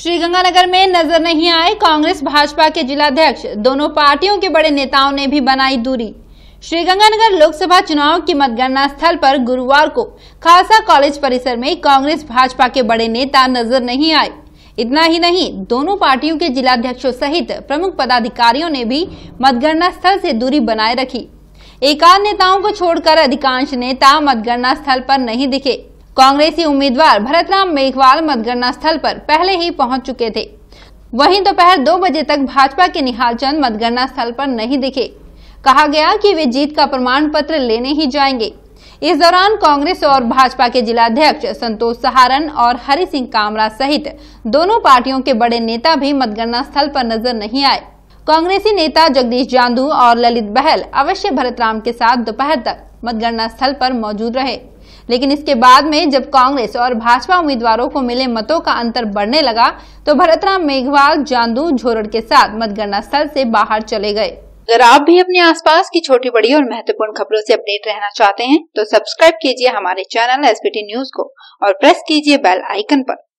श्रीगंगानगर में नजर नहीं आए कांग्रेस भाजपा के जिलाध्यक्ष दोनों पार्टियों के बड़े नेताओं ने भी बनाई दूरी श्रीगंगानगर लोकसभा चुनाव की मतगणना स्थल पर गुरुवार को खासा कॉलेज परिसर में कांग्रेस भाजपा के बड़े नेता नजर नहीं आए इतना ही नहीं दोनों पार्टियों के जिलाध्यक्षों सहित प्रमुख पदाधिकारियों ने भी मतगणना स्थल से दूरी बनाए रखी एकाध नेताओं को छोड़कर अधिकांश नेता मतगणना स्थल पर नहीं दिखे कांग्रेसी उम्मीदवार भरतराम मेघवाल मतगणना स्थल पर पहले ही पहुंच चुके थे वहीं दोपहर दो बजे तक भाजपा के निहाल चंद मतगणना स्थल पर नहीं दिखे कहा गया कि वे जीत का प्रमाण पत्र लेने ही जाएंगे इस दौरान कांग्रेस और भाजपा के जिलाध्यक्ष संतोष सहारन और हरि सिंह कामरा सहित दोनों पार्टियों के बड़े नेता भी मतगणना स्थल पर नजर नहीं आए कांग्रेसी नेता जगदीश जांदू और ललित बहल अवश्य भरत राम के साथ दोपहर तक मतगणना स्थल पर मौजूद रहे लेकिन इसके बाद में जब कांग्रेस और भाजपा उम्मीदवारों को मिले मतों का अंतर बढ़ने लगा तो भरतराम मेघवाल जांदू झोरड़ के साथ मतगणना स्थल से बाहर चले गए अगर आप भी अपने आसपास की छोटी बड़ी और महत्वपूर्ण खबरों से अपडेट रहना चाहते हैं तो सब्सक्राइब कीजिए हमारे चैनल एस न्यूज को और प्रेस कीजिए बेल आइकन आरोप